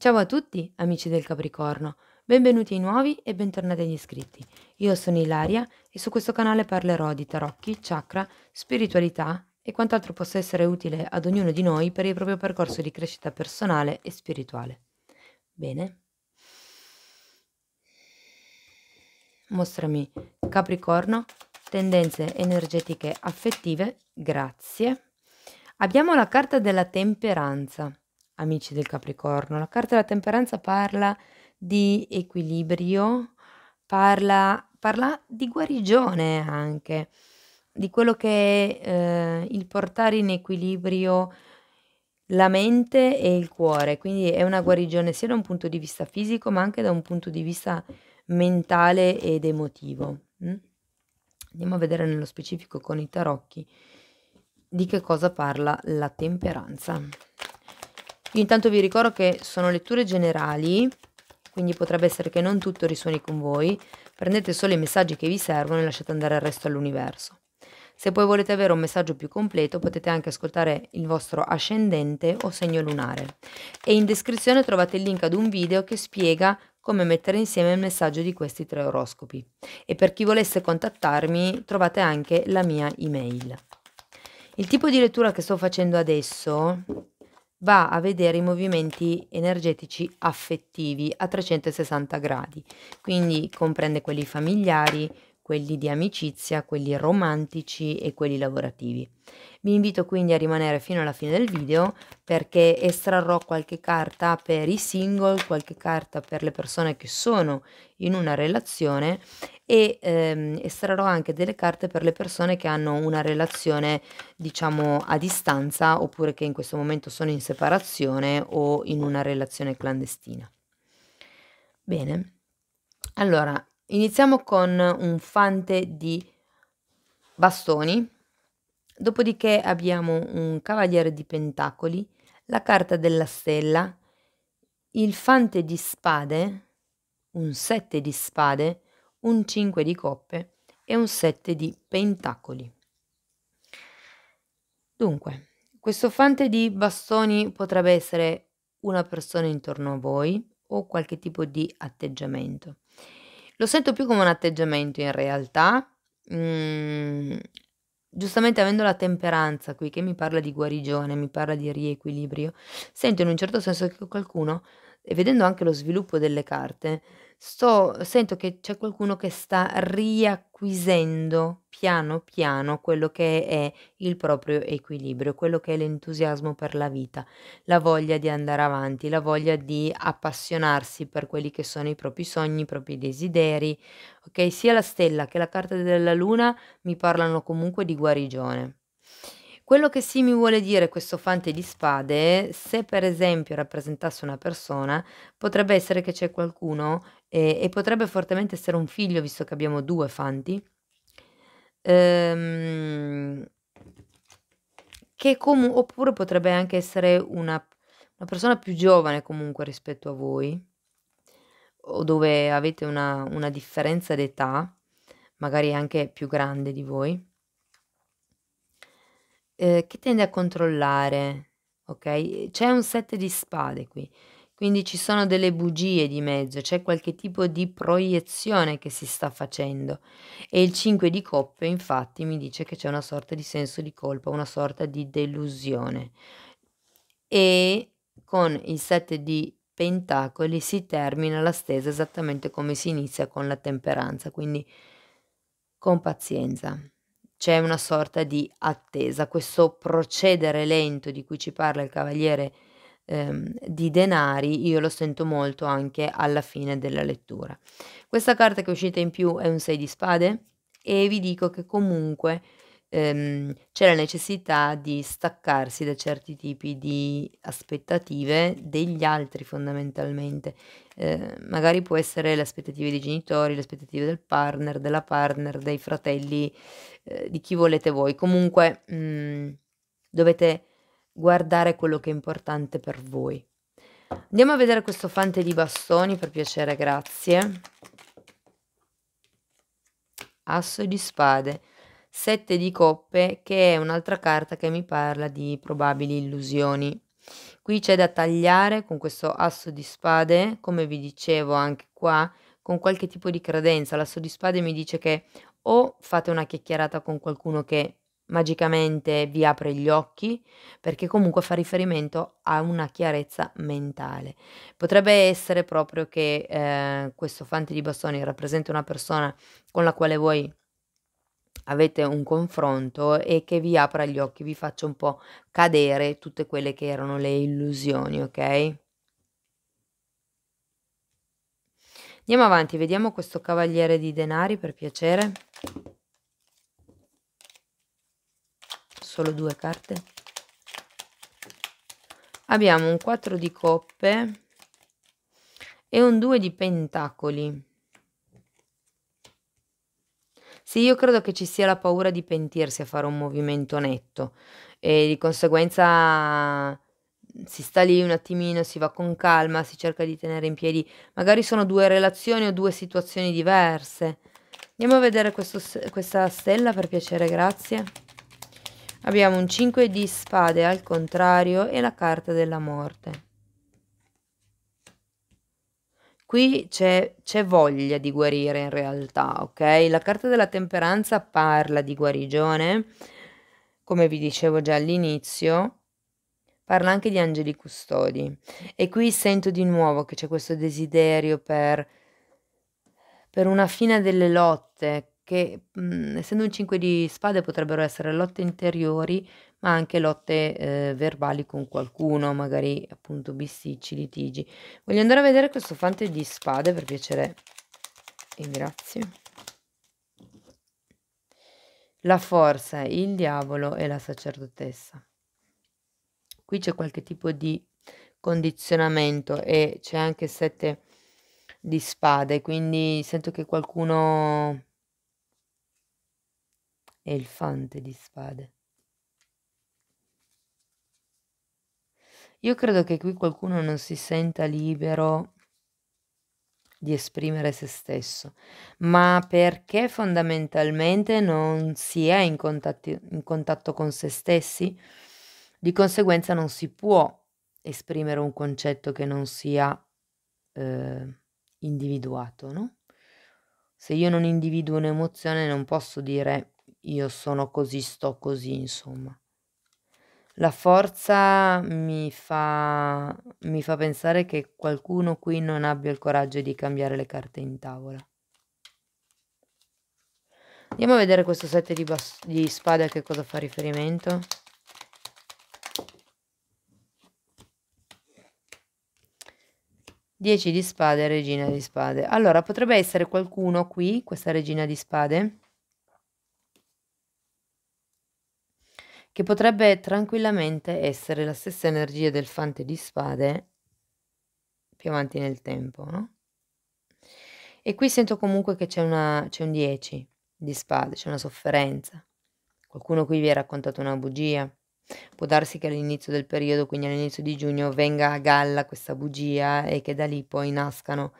Ciao a tutti, amici del Capricorno. Benvenuti ai nuovi e bentornati agli iscritti. Io sono Ilaria e su questo canale parlerò di tarocchi, chakra, spiritualità e quant'altro possa essere utile ad ognuno di noi per il proprio percorso di crescita personale e spirituale. Bene? Mostrami Capricorno, tendenze energetiche affettive, grazie. Abbiamo la carta della temperanza amici del Capricorno. La carta della temperanza parla di equilibrio, parla, parla di guarigione anche, di quello che è eh, il portare in equilibrio la mente e il cuore, quindi è una guarigione sia da un punto di vista fisico ma anche da un punto di vista mentale ed emotivo. Mm? Andiamo a vedere nello specifico con i tarocchi di che cosa parla la temperanza. Io intanto vi ricordo che sono letture generali, quindi potrebbe essere che non tutto risuoni con voi. Prendete solo i messaggi che vi servono e lasciate andare il resto all'universo. Se poi volete avere un messaggio più completo, potete anche ascoltare il vostro ascendente o segno lunare. E in descrizione trovate il link ad un video che spiega come mettere insieme il messaggio di questi tre oroscopi. E per chi volesse contattarmi, trovate anche la mia email. Il tipo di lettura che sto facendo adesso va a vedere i movimenti energetici affettivi a 360 gradi, quindi comprende quelli familiari, quelli di amicizia, quelli romantici e quelli lavorativi. Vi invito quindi a rimanere fino alla fine del video perché estrarrò qualche carta per i single, qualche carta per le persone che sono in una relazione e ehm, estrarrò anche delle carte per le persone che hanno una relazione diciamo a distanza oppure che in questo momento sono in separazione o in una relazione clandestina. Bene. Allora, Iniziamo con un fante di bastoni, dopodiché abbiamo un cavaliere di pentacoli, la carta della stella, il fante di spade, un sette di spade, un cinque di coppe e un sette di pentacoli. Dunque, questo fante di bastoni potrebbe essere una persona intorno a voi o qualche tipo di atteggiamento. Lo sento più come un atteggiamento in realtà. Mm, giustamente avendo la temperanza qui che mi parla di guarigione, mi parla di riequilibrio, sento in un certo senso che qualcuno, e vedendo anche lo sviluppo delle carte, sto sento che c'è qualcuno che sta riacquisendo piano piano quello che è il proprio equilibrio, quello che è l'entusiasmo per la vita, la voglia di andare avanti, la voglia di appassionarsi per quelli che sono i propri sogni, i propri desideri. Ok, sia la stella che la carta della luna mi parlano comunque di guarigione. Quello che sì mi vuole dire questo fante di spade, se per esempio rappresentasse una persona, potrebbe essere che c'è qualcuno e, e potrebbe fortemente essere un figlio, visto che abbiamo due fanti, ehm, che comu- oppure potrebbe anche essere una, una, persona più giovane comunque rispetto a voi, o dove avete una, una differenza d'età, magari anche più grande di voi, eh, che tende a controllare, ok? C'è un set di spade qui, quindi ci sono delle bugie di mezzo, c'è qualche tipo di proiezione che si sta facendo. E il 5 di coppe infatti mi dice che c'è una sorta di senso di colpa, una sorta di delusione. E con il 7 di pentacoli si termina la stesa esattamente come si inizia con la temperanza, quindi con pazienza. C'è una sorta di attesa, questo procedere lento di cui ci parla il cavaliere ehm, di denari, io lo sento molto anche alla fine della lettura. Questa carta che è uscita in più è un 6 di spade e vi dico che comunque ehm, c'è la necessità di staccarsi da certi tipi di aspettative degli altri fondamentalmente. Eh, magari può essere le aspettative dei genitori, le aspettative del partner, della partner, dei fratelli, eh, di chi volete voi. Comunque mh, mm, dovete guardare quello che è importante per voi. Andiamo a vedere questo fante di bastoni, per piacere, grazie. Asso di spade, sette di coppe, che è un'altra carta che mi parla di probabili illusioni. Qui c'è da tagliare con questo asso di spade, come vi dicevo anche qua, con qualche tipo di credenza. L'asso di spade mi dice che o fate una chiacchierata con qualcuno che magicamente vi apre gli occhi perché comunque fa riferimento a una chiarezza mentale. Potrebbe essere proprio che eh, questo fante di bastoni rappresenta una persona con la quale voi avete un confronto e che vi apra gli occhi, vi faccia un po' cadere tutte quelle che erano le illusioni, ok? Andiamo avanti, vediamo questo cavaliere di denari per piacere. solo due carte. Abbiamo un 4 di coppe e un 2 di pentacoli. Sì, io credo che ci sia la paura di pentirsi a fare un movimento netto e di conseguenza si sta lì un attimino, si va con calma, si cerca di tenere in piedi. Magari sono due relazioni o due situazioni diverse. Andiamo a vedere questo, questa stella per piacere, grazie. Abbiamo un 5 di spade al contrario e la carta della morte. Qui c'è, voglia di guarire in realtà, ok? La carta della temperanza parla di guarigione, come vi dicevo già all'inizio, parla anche di angeli custodi. E qui sento di nuovo che c'è questo desiderio per, per una fine delle lotte, che mh, mhmm, essendo un 5 di spade potrebbero essere lotte interiori ma anche lotte eh, verbali con qualcuno, magari appunto bisticci, litigi. Voglio andare a vedere questo fante di spade per piacere e grazie. La forza, il diavolo e la sacerdotessa. Qui c'è qualche tipo di condizionamento e c'è anche sette di spade, quindi sento che qualcuno e il fante di spade. Io credo che qui qualcuno non si senta libero di esprimere se stesso, ma perché fondamentalmente non si è in, contatti, in contatto con se stessi, di conseguenza non si può esprimere un concetto che non sia eh, individuato, no? Se io non individuo un'emozione non posso dire io sono così, sto così, insomma. La forza mi fa, mi fa pensare che qualcuno qui non abbia il coraggio di cambiare le carte in tavola. Andiamo a vedere questo set di, di spade a che cosa fa riferimento. Dieci di spade, regina di spade. Allora, potrebbe essere qualcuno qui, questa regina di spade, che potrebbe tranquillamente essere la stessa energia del fante di spade più avanti nel tempo, no? E qui sento comunque che c'è, un 10 di spade, c'è una sofferenza. Qualcuno qui vi ha raccontato una bugia. Può darsi che all'inizio del periodo, quindi all'inizio di giugno, venga a galla questa bugia e che da lì poi nascano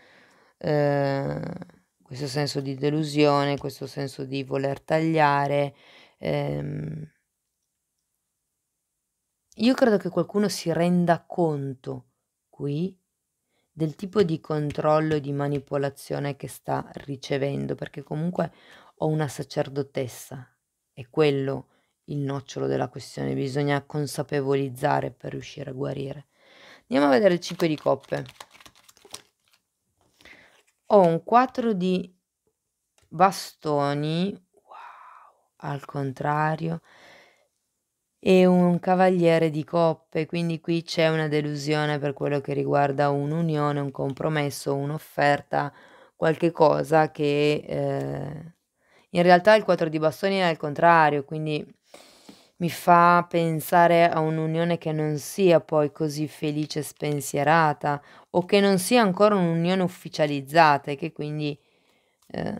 eh, questo senso di delusione, questo senso di voler tagliare. Ehm, io credo che qualcuno si renda conto qui del tipo di controllo e di manipolazione che sta ricevendo, perché comunque ho una sacerdotessa, è quello il nocciolo della questione, bisogna consapevolizzare per riuscire a guarire. Andiamo a vedere il 5 di coppe. Ho un 4 di bastoni, wow, al contrario, e un cavaliere di coppe, quindi qui c'è una delusione per quello che riguarda un'unione, un compromesso, un'offerta, qualche cosa che eh, in realtà il 4 di bastoni è al contrario, quindi mi fa pensare a un'unione che non sia poi così felice e spensierata o che non sia ancora un'unione ufficializzata e che quindi eh,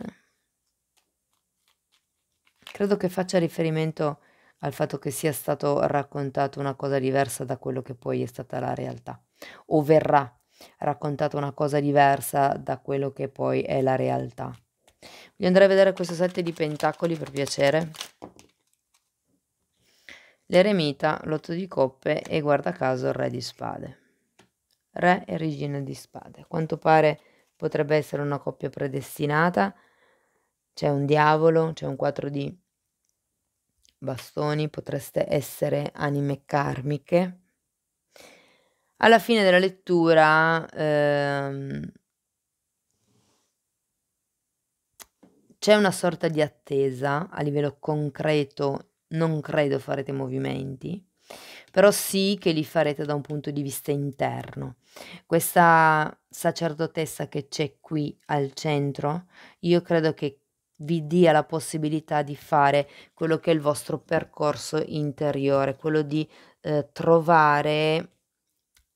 credo che faccia riferimento a al fatto che sia stato raccontato una cosa diversa da quello che poi è stata la realtà o verrà raccontata una cosa diversa da quello che poi è la realtà. Voglio andare a vedere questo set di pentacoli per piacere. L'eremita, l'otto di coppe e guarda caso il re di spade. Re e regina di spade. quanto pare potrebbe essere una coppia predestinata. C'è un diavolo, c'è un 4 di bastoni, potreste essere anime karmiche. Alla fine della lettura ehm, c'è una sorta di attesa a livello concreto, non credo farete movimenti, però sì che li farete da un punto di vista interno. Questa sacerdotessa che c'è qui al centro, io credo che vi dia la possibilità di fare quello che è il vostro percorso interiore, quello di eh, trovare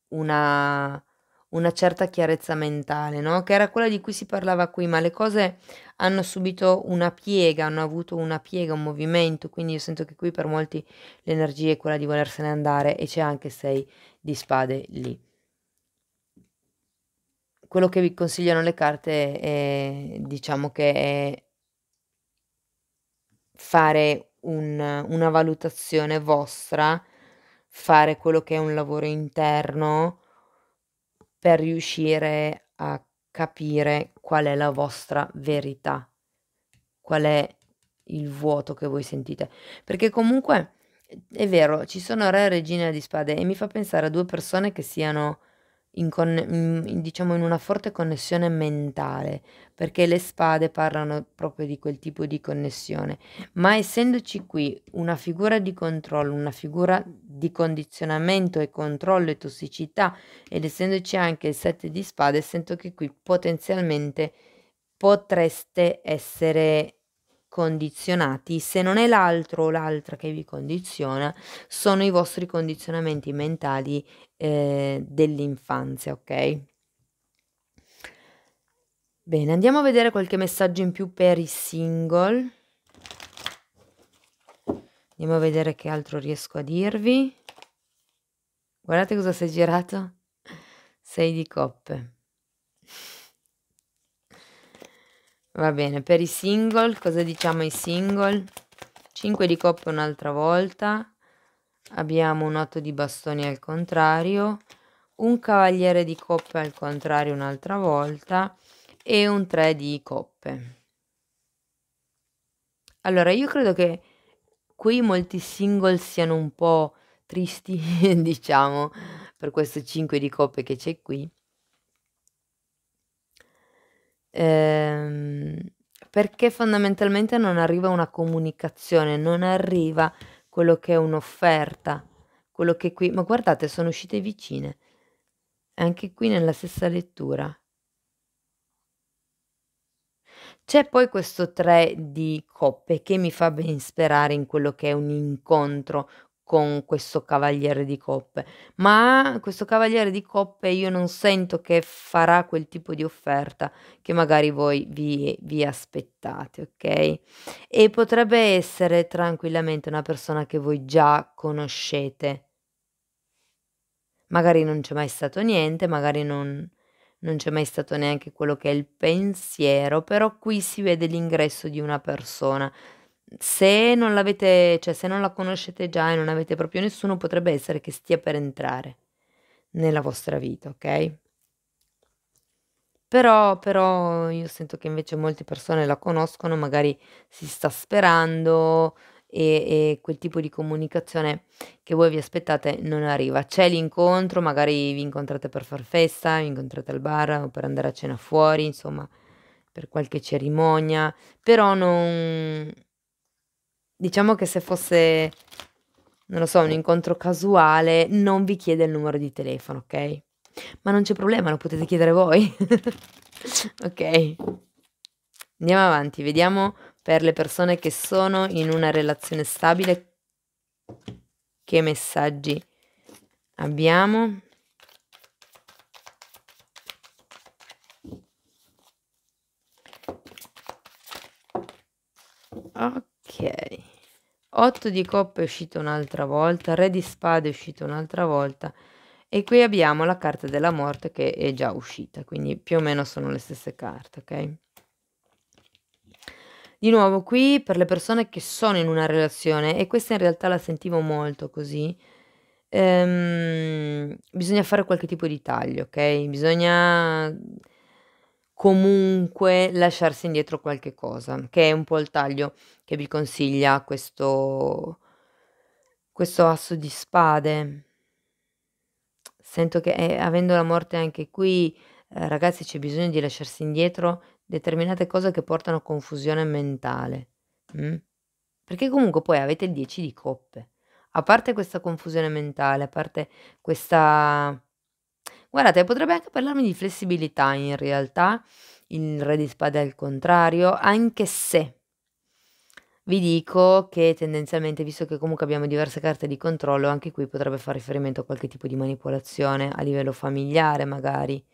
una, una, certa chiarezza mentale, no? che era quella di cui si parlava qui, ma le cose hanno subito una piega, hanno avuto una piega, un movimento, quindi io sento che qui per molti l'energia è quella di volersene andare e c'è anche sei di spade lì quello che vi consigliano le carte è, diciamo che è fare un, una valutazione vostra, fare quello che è un lavoro interno per riuscire a capire qual è la vostra verità, qual è il vuoto che voi sentite. Perché comunque è vero, ci sono re e regina di spade e mi fa pensare a due persone che siano in, con, in, diciamo in una forte connessione mentale, perché le spade parlano proprio di quel tipo di connessione, ma essendoci qui una figura di controllo, una figura di condizionamento e controllo e tossicità, ed essendoci anche il 7 di spade, sento che qui potenzialmente potreste essere condizionati, se non è l'altro o l'altra che vi condiziona, sono i vostri condizionamenti mentali eh, dell'infanzia, ok? Bene, andiamo a vedere qualche messaggio in più per i single. Andiamo a vedere che altro riesco a dirvi. Guardate cosa si è girato. Sei di coppe. Va bene, per i single, cosa diciamo ai single? 5 di coppe un'altra volta, abbiamo un 8 di bastoni al contrario, un cavaliere di coppe al contrario un'altra volta e un 3 di coppe. Allora, io credo che qui molti single siano un po' tristi, diciamo, per questo 5 di coppe che c'è qui. Ehm, perché fondamentalmente non arriva una comunicazione, non arriva quello che è un'offerta, quello che qui... Ma guardate, sono uscite vicine, anche qui nella stessa lettura. C'è poi questo 3 di coppe che mi fa ben sperare in quello che è un incontro con questo cavaliere di coppe, ma questo cavaliere di coppe io non sento che farà quel tipo di offerta che magari voi vi, vi aspettate, ok? E potrebbe essere tranquillamente una persona che voi già conoscete. Magari non c'è mai stato niente, magari non, non c'è mai stato neanche quello che è il pensiero, però qui si vede l'ingresso di una persona se non l'avete, cioè se non la conoscete già e non avete proprio nessuno, potrebbe essere che stia per entrare nella vostra vita, ok? Però, però io sento che invece molte persone la conoscono, magari si sta sperando e, e quel tipo di comunicazione che voi vi aspettate non arriva. C'è l'incontro, magari vi incontrate per far festa, vi incontrate al bar o per andare a cena fuori, insomma, per qualche cerimonia, però non, Diciamo che se fosse, non lo so, un incontro casuale, non vi chiede il numero di telefono, ok? Ma non c'è problema, lo potete chiedere voi. ok. Andiamo avanti, vediamo per le persone che sono in una relazione stabile che messaggi abbiamo. Ok. 8 di coppe è uscito un'altra volta, re di spade è uscito un'altra volta e qui abbiamo la carta della morte che è già uscita, quindi più o meno sono le stesse carte, ok? Di nuovo qui per le persone che sono in una relazione, e questa in realtà la sentivo molto così, ehm, bisogna fare qualche tipo di taglio, ok? Bisogna comunque lasciarsi indietro qualche cosa, che è un po' il taglio che vi consiglia questo, questo asso di spade. Sento che eh, avendo la morte anche qui, eh, ragazzi, c'è bisogno di lasciarsi indietro determinate cose che portano a confusione mentale. Mm? Perché comunque poi avete il 10 di coppe. A parte questa confusione mentale, a parte questa Guardate, potrebbe anche parlarmi di flessibilità in realtà, il re di spade al contrario, anche se vi dico che tendenzialmente, visto che comunque abbiamo diverse carte di controllo, anche qui potrebbe fare riferimento a qualche tipo di manipolazione a livello familiare magari.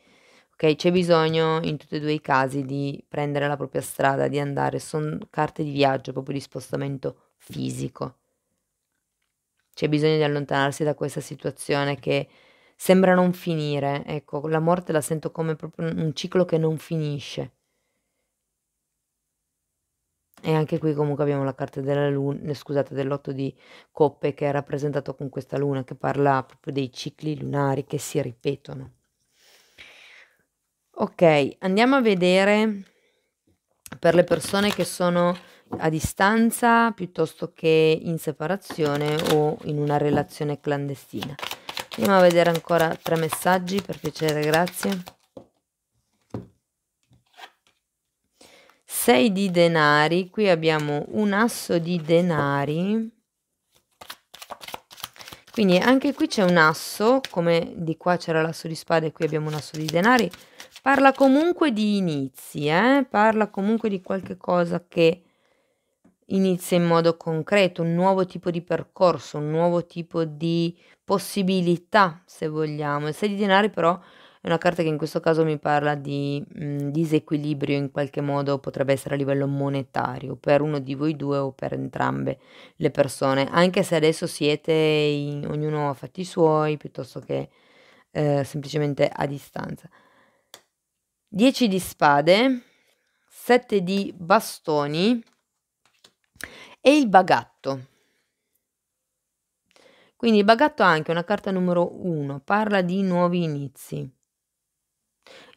Ok, c'è bisogno in tutti e due i casi di prendere la propria strada, di andare, sono carte di viaggio, proprio di spostamento fisico. C'è bisogno di allontanarsi da questa situazione che sembra non finire, ecco, la morte la sento come proprio un ciclo che non finisce. E anche qui comunque abbiamo la carta della luna, scusate, dell'otto di coppe che è rappresentato con questa luna che parla proprio dei cicli lunari che si ripetono. Ok, andiamo a vedere per le persone che sono a distanza piuttosto che in separazione o in una relazione clandestina. Andiamo a vedere ancora tre messaggi, per piacere, grazie. Sei di denari, qui abbiamo un asso di denari. Quindi anche qui c'è un asso, come di qua c'era l'asso di spade e qui abbiamo un asso di denari. Parla comunque di inizi, eh? parla comunque di qualche cosa che inizia in modo concreto un nuovo tipo di percorso, un nuovo tipo di possibilità, se vogliamo. Il 6 di denari però è una carta che in questo caso mi parla di mh, mm, disequilibrio in qualche modo, potrebbe essere a livello monetario, per uno di voi due o per entrambe le persone, anche se adesso siete in, ognuno a fatti suoi piuttosto che eh, semplicemente a distanza. 10 di spade, 7 di bastoni, e il bagatto. Quindi il bagatto ha anche una carta numero 1, parla di nuovi inizi.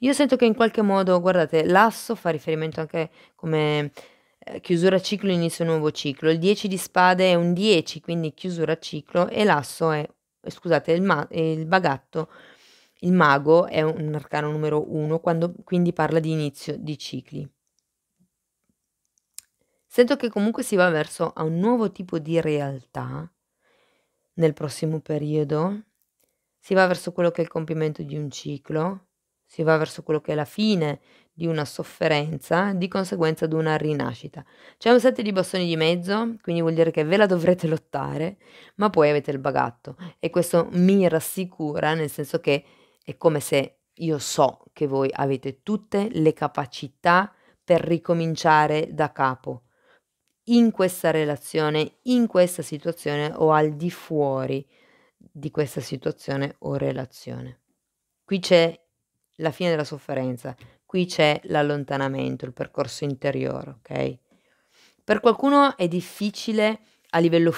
Io sento che in qualche modo, guardate, l'asso fa riferimento anche come eh, chiusura ciclo, inizio nuovo ciclo. Il 10 di spade è un 10, quindi chiusura ciclo e l'asso è, eh, scusate, il, ma- il bagatto, il mago è un arcano numero 1, quindi parla di inizio di cicli. Sento che comunque si va verso a un nuovo tipo di realtà nel prossimo periodo, si va verso quello che è il compimento di un ciclo, si va verso quello che è la fine di una sofferenza, di conseguenza ad una rinascita. C'è un set di bastoni di mezzo, quindi vuol dire che ve la dovrete lottare, ma poi avete il bagatto e questo mi rassicura, nel senso che è come se io so che voi avete tutte le capacità per ricominciare da capo in questa relazione, in questa situazione o al di fuori di questa situazione o relazione. Qui c'è la fine della sofferenza, qui c'è l'allontanamento, il percorso interiore, ok? Per qualcuno è difficile a livello